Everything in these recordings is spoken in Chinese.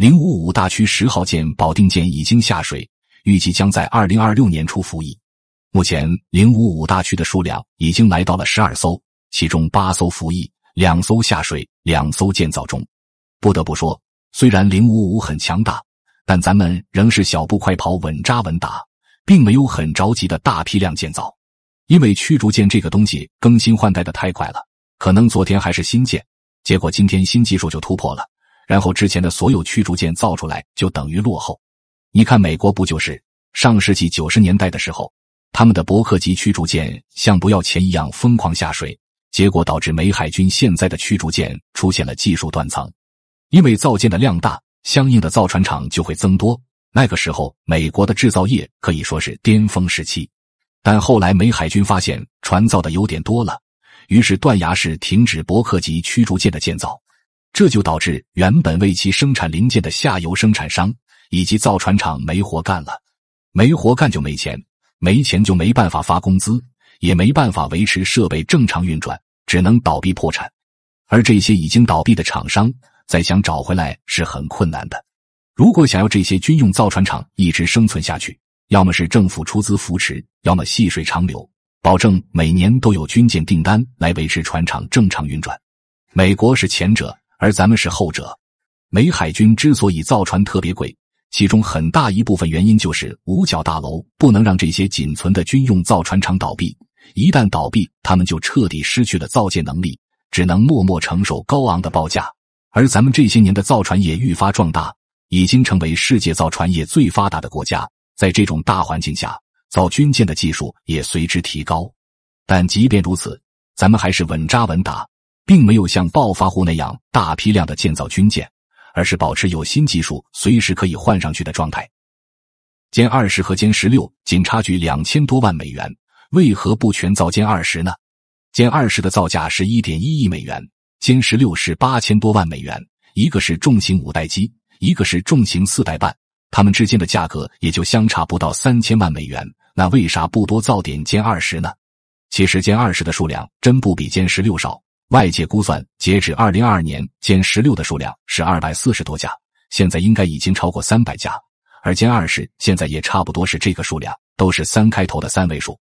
零五五大区十号舰保定舰已经下水，预计将在二零二六年初服役。目前零五五大区的数量已经来到了十二艘，其中八艘服役，两艘下水，两艘建造中。不得不说，虽然零五五很强大，但咱们仍是小步快跑，稳扎稳打，并没有很着急的大批量建造。因为驱逐舰这个东西更新换代的太快了，可能昨天还是新舰，结果今天新技术就突破了。然后之前的所有驱逐舰造出来就等于落后。你看美国不就是上世纪九十年代的时候，他们的伯克级驱逐舰像不要钱一样疯狂下水，结果导致美海军现在的驱逐舰出现了技术断层。因为造舰的量大，相应的造船厂就会增多。那个时候美国的制造业可以说是巅峰时期，但后来美海军发现船造的有点多了，于是断崖式停止伯克级驱逐舰的建造。这就导致原本为其生产零件的下游生产商以及造船厂没活干了，没活干就没钱，没钱就没办法发工资，也没办法维持设备正常运转，只能倒闭破产。而这些已经倒闭的厂商再想找回来是很困难的。如果想要这些军用造船厂一直生存下去，要么是政府出资扶持，要么细水长流，保证每年都有军舰订单来维持船厂正常运转。美国是前者。而咱们是后者。美海军之所以造船特别贵，其中很大一部分原因就是五角大楼不能让这些仅存的军用造船厂倒闭。一旦倒闭，他们就彻底失去了造舰能力，只能默默承受高昂的报价。而咱们这些年的造船业愈发壮大，已经成为世界造船业最发达的国家。在这种大环境下，造军舰的技术也随之提高。但即便如此，咱们还是稳扎稳打。并没有像暴发户那样大批量的建造军舰，而是保持有新技术随时可以换上去的状态。歼二十和歼十六仅差距两千多万美元，为何不全造歼二十呢？歼二十的造价是一点一亿美元，歼十六是八千多万美元，一个是重型五代机，一个是重型四代半，它们之间的价格也就相差不到三千万美元。那为啥不多造点歼二十呢？其实歼二十的数量真不比歼十六少。外界估算，截止二零二二年，歼十六的数量是二百四十多架，现在应该已经超过三百架，而歼二十现在也差不多是这个数量，都是三开头的三位数。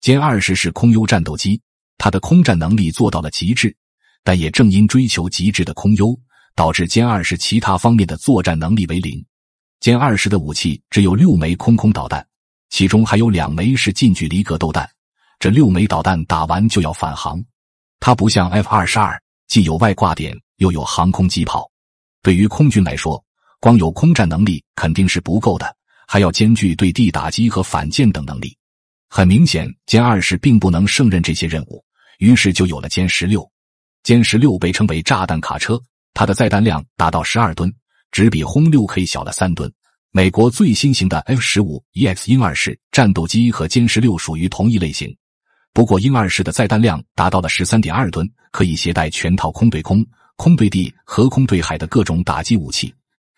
歼二十是空优战斗机，它的空战能力做到了极致，但也正因追求极致的空优，导致歼二十其他方面的作战能力为零。歼二十的武器只有六枚空空导弹，其中还有两枚是近距离格斗弹，这六枚导弹打完就要返航。它不像 F 二十二，既有外挂点，又有航空机炮。对于空军来说，光有空战能力肯定是不够的，还要兼具对地打击和反舰等能力。很明显，歼二十并不能胜任这些任务，于是就有了歼十六。歼十六被称为“炸弹卡车”，它的载弹量达到十二吨，只比轰六 K 小了三吨。美国最新型的 F 十五 EX 鹰二式战斗机和歼十六属于同一类型。不过，鹰二式的载弹量达到了十三点二吨，可以携带全套空对空、空对地和空对海的各种打击武器。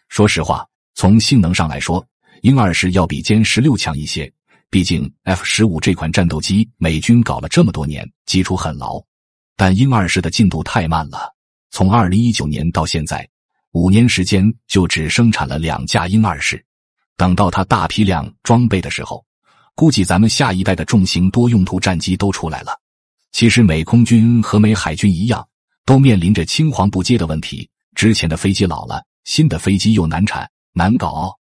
说实话，从性能上来说，鹰二式要比歼十六强一些。毕竟，F 十五这款战斗机美军搞了这么多年，基础很牢。但鹰二式的进度太慢了，从二零一九年到现在，五年时间就只生产了两架鹰二式。等到它大批量装备的时候。估计咱们下一代的重型多用途战机都出来了。其实美空军和美海军一样，都面临着青黄不接的问题。之前的飞机老了，新的飞机又难产难搞。